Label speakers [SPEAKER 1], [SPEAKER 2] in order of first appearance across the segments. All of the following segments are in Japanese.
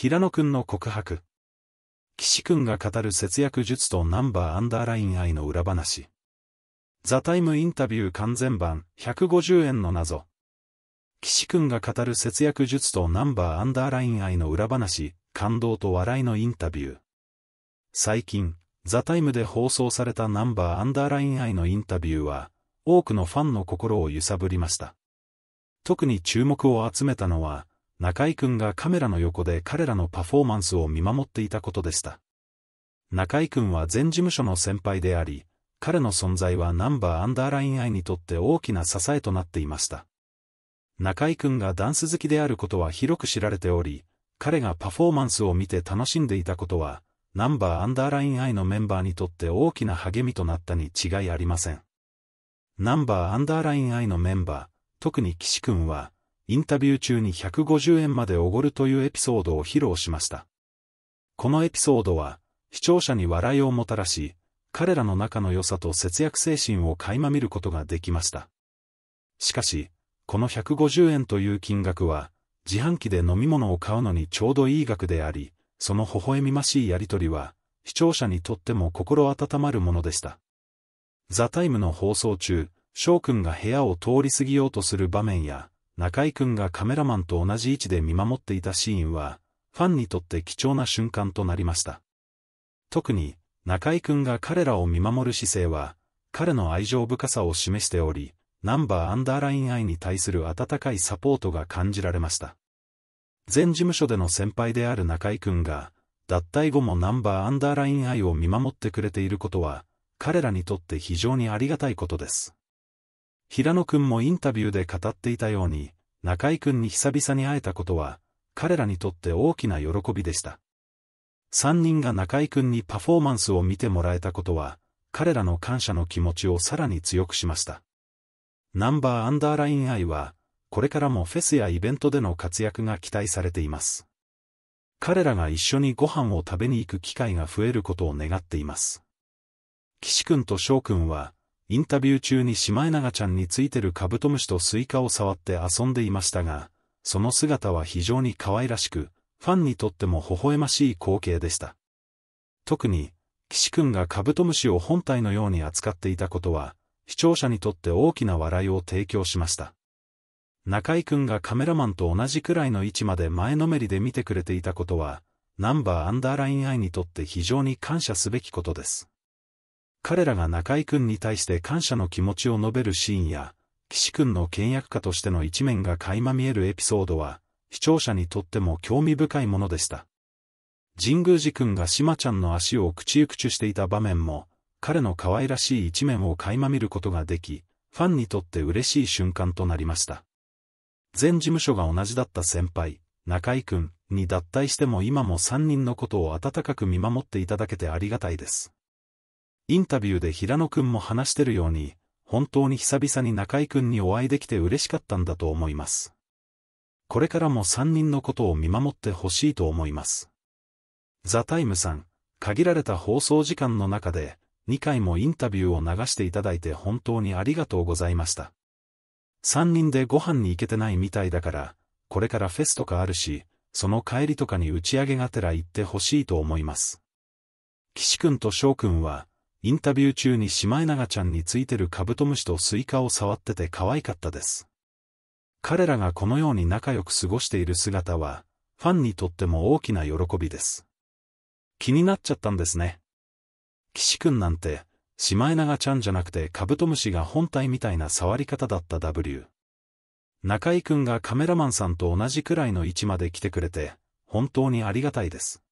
[SPEAKER 1] 平野くんの告白。岸くんが語る節約術とナンバーアンダーライン愛の裏話。ザタイムインタビュー完全版150円の謎。岸くんが語る節約術とナンバーアンダーライン愛の裏話、感動と笑いのインタビュー。最近、ザタイムで放送されたナンバーアンダーライン愛のインタビューは、多くのファンの心を揺さぶりました。特に注目を集めたのは、中井くんがカメラの横で彼らのパフォーマンスを見守っていたことでした。中井くんは前事務所の先輩であり、彼の存在はナンバーアンダーライン愛にとって大きな支えとなっていました。中井くんがダンス好きであることは広く知られており、彼がパフォーマンスを見て楽しんでいたことは、ナンバーアンダーライン愛のメンバーにとって大きな励みとなったに違いありません。ナンバーアンダーライン愛のメンバー、特に岸くんは、インタビュー中に150円までおごるというエピソードを披露しました。このエピソードは、視聴者に笑いをもたらし、彼らの仲の良さと節約精神を垣間見ることができました。しかし、この150円という金額は、自販機で飲み物を買うのにちょうどいい額であり、その微笑みましいやりとりは、視聴者にとっても心温まるものでした。ザ・タイムの放送中、翔くんが部屋を通り過ぎようとする場面や、中井くんがカメラマンと同じ位置で見守っていたシーンは、ファンにとって貴重な瞬間となりました。特に、中井くんが彼らを見守る姿勢は、彼の愛情深さを示しており、ナンバーアンダーライン愛に対する温かいサポートが感じられました。前事務所での先輩である中井くんが、脱退後もナンバーアンダーライン愛を見守ってくれていることは、彼らにとって非常にありがたいことです。平野くんもインタビューで語っていたように、中井くんに久々に会えたことは、彼らにとって大きな喜びでした。三人が中井くんにパフォーマンスを見てもらえたことは、彼らの感謝の気持ちをさらに強くしました。ナンバーアンダーラインイは、これからもフェスやイベントでの活躍が期待されています。彼らが一緒にご飯を食べに行く機会が増えることを願っています。岸くんと翔くんは、インタビュー中にシマエナガちゃんについてるカブトムシとスイカを触って遊んでいましたが、その姿は非常に可愛らしく、ファンにとっても微笑ましい光景でした。特に、岸くんがカブトムシを本体のように扱っていたことは、視聴者にとって大きな笑いを提供しました。中井くんがカメラマンと同じくらいの位置まで前のめりで見てくれていたことは、ナンバーアンダーライン I にとって非常に感謝すべきことです。彼らが中井くんに対して感謝の気持ちを述べるシーンや、岸くんの倹約家としての一面が垣間見えるエピソードは、視聴者にとっても興味深いものでした。神宮寺くんが島ちゃんの足をくちくちゅしていた場面も、彼の可愛らしい一面を垣間見ることができ、ファンにとって嬉しい瞬間となりました。前事務所が同じだった先輩、中井くんに脱退しても今も三人のことを温かく見守っていただけてありがたいです。インタビューで平野くんも話してるように、本当に久々に中井くんにお会いできて嬉しかったんだと思います。これからも3人のことを見守ってほしいと思います。ザ・タイムさん、限られた放送時間の中で、2回もインタビューを流していただいて本当にありがとうございました。3人でご飯に行けてないみたいだから、これからフェスとかあるし、その帰りとかに打ち上げがてら行ってほしいと思います。岸くんと翔くんは、インタビュー中にシマエナガちゃんについてるカブトムシとスイカを触ってて可愛かったです。彼らがこのように仲良く過ごしている姿は、ファンにとっても大きな喜びです。気になっちゃったんですね。岸くんなんて、シマエナガちゃんじゃなくてカブトムシが本体みたいな触り方だった W。中井くんがカメラマンさんと同じくらいの位置まで来てくれて、本当にありがたいです。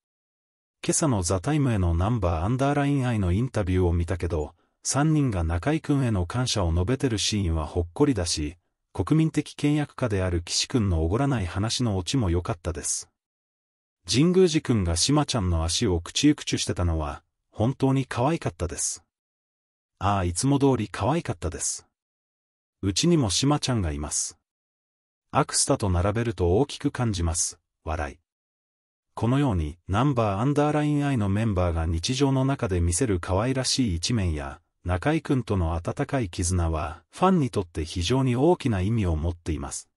[SPEAKER 1] 今朝のザ・タイムへのナンバーアンダーライン愛のインタビューを見たけど、3人が中く君への感謝を述べてるシーンはほっこりだし、国民的倹約家である岸君のおごらない話のオチも良かったです。神宮寺君が島ちゃんの足をくちくちゅしてたのは、本当に可愛かったです。ああ、いつも通り可愛かったです。うちにも島ちゃんがいます。アクスタと並べると大きく感じます。笑い。このようにナンバーアンダーライン I のメンバーが日常の中で見せる可愛らしい一面や、中井くんとの温かい絆は、ファンにとって非常に大きな意味を持っています。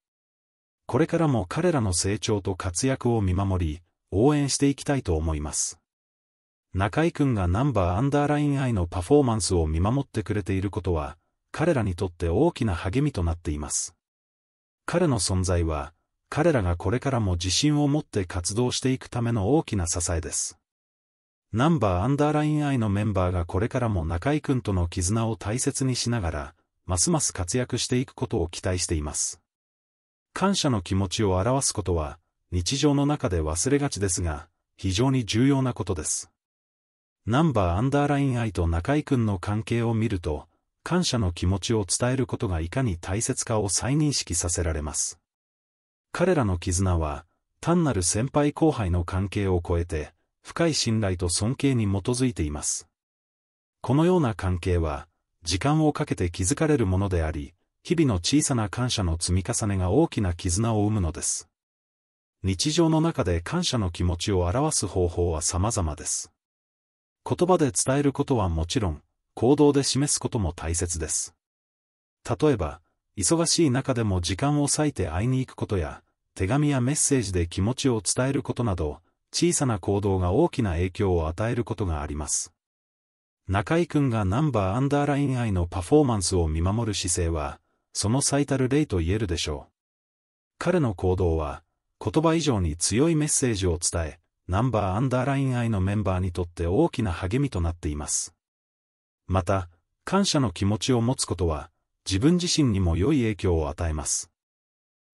[SPEAKER 1] これからも彼らの成長と活躍を見守り、応援していきたいと思います。中井くんがナンバーアンダーライン I のパフォーマンスを見守ってくれていることは、彼らにとって大きな励みとなっています。彼の存在は、彼らがこれからも自信を持って活動していくための大きな支えです。ナンバーアンダーライン愛のメンバーがこれからも中井くんとの絆を大切にしながら、ますます活躍していくことを期待しています。感謝の気持ちを表すことは、日常の中で忘れがちですが、非常に重要なことです。ナンバーアンダーライン愛と中井くんの関係を見ると、感謝の気持ちを伝えることがいかに大切かを再認識させられます。彼らの絆は、単なる先輩後輩の関係を超えて、深い信頼と尊敬に基づいています。このような関係は、時間をかけて築かれるものであり、日々の小さな感謝の積み重ねが大きな絆を生むのです。日常の中で感謝の気持ちを表す方法は様々です。言葉で伝えることはもちろん、行動で示すことも大切です。例えば、忙しい中でも時間を割いて会いに行くことや、手紙やメッセージで気持ちを伝えることなど、小さな行動が大きな影響を与えることがあります。中井くんがナンバーアンダーライン愛のパフォーマンスを見守る姿勢は、その最たる例と言えるでしょう。彼の行動は、言葉以上に強いメッセージを伝え、ナンバーアンダーライン愛のメンバーにとって大きな励みとなっています。また、感謝の気持ちを持つことは、自分自身にも良い影響を与えます。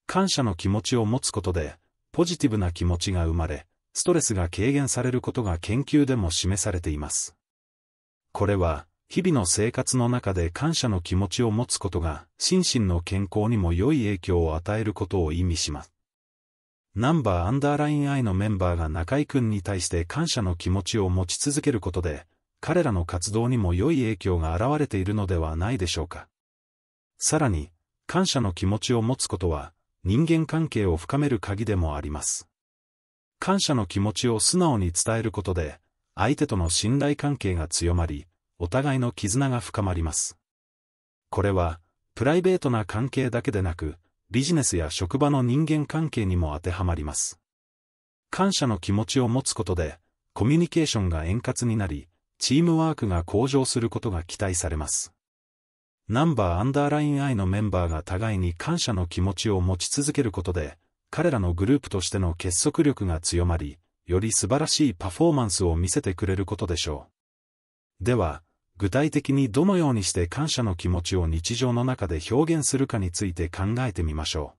[SPEAKER 1] 感謝の気持ちを持つことで、ポジティブな気持ちが生まれ、ストレスが軽減されることが研究でも示されています。これは、日々の生活の中で感謝の気持ちを持つことが、心身の健康にも良い影響を与えることを意味します。ナンバーアンダーライン I のメンバーが中井くんに対して感謝の気持ちを持ち続けることで、彼らの活動にも良い影響が現れているのではないでしょうか。さらに、感謝の気持ちを持つことは、人間関係を深める鍵でもあります。感謝の気持ちを素直に伝えることで、相手との信頼関係が強まり、お互いの絆が深まります。これは、プライベートな関係だけでなく、ビジネスや職場の人間関係にも当てはまります。感謝の気持ちを持つことで、コミュニケーションが円滑になり、チームワークが向上することが期待されます。ナンバーアンダーラインアイのメンバーが互いに感謝の気持ちを持ち続けることで、彼らのグループとしての結束力が強まり、より素晴らしいパフォーマンスを見せてくれることでしょう。では、具体的にどのようにして感謝の気持ちを日常の中で表現するかについて考えてみましょ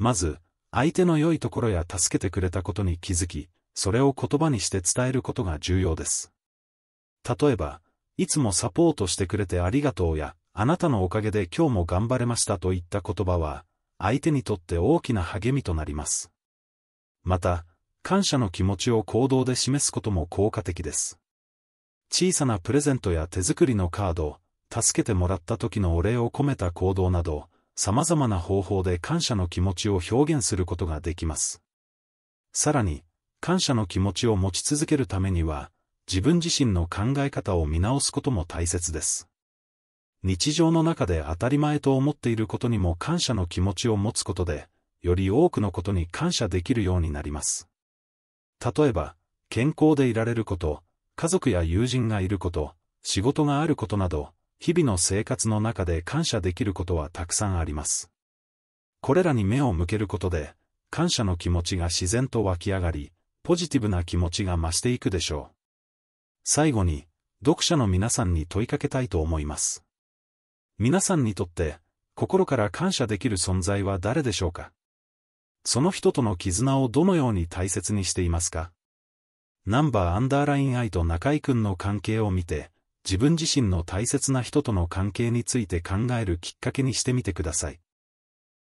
[SPEAKER 1] う。まず、相手の良いところや助けてくれたことに気づき、それを言葉にして伝えることが重要です。例えば、いつもサポートしてくれてありがとうや、あなたのおかげで今日も頑張れましたといった言葉は、相手にとって大きな励みとなります。また、感謝の気持ちを行動で示すことも効果的です。小さなプレゼントや手作りのカード、助けてもらった時のお礼を込めた行動など、様々な方法で感謝の気持ちを表現することができます。さらに、感謝の気持ちを持ち続けるためには、自分自身の考え方を見直すことも大切です。日常の中で当たり前と思っていることにも感謝の気持ちを持つことで、より多くのことに感謝できるようになります。例えば、健康でいられること、家族や友人がいること、仕事があることなど、日々の生活の中で感謝できることはたくさんあります。これらに目を向けることで、感謝の気持ちが自然と湧き上がり、ポジティブな気持ちが増していくでしょう。最後に、読者の皆さんに問いかけたいと思います。皆さんにとって心から感謝できる存在は誰でしょうかその人との絆をどのように大切にしていますかナンバーアンダーライン愛と中井くんの関係を見て、自分自身の大切な人との関係について考えるきっかけにしてみてください。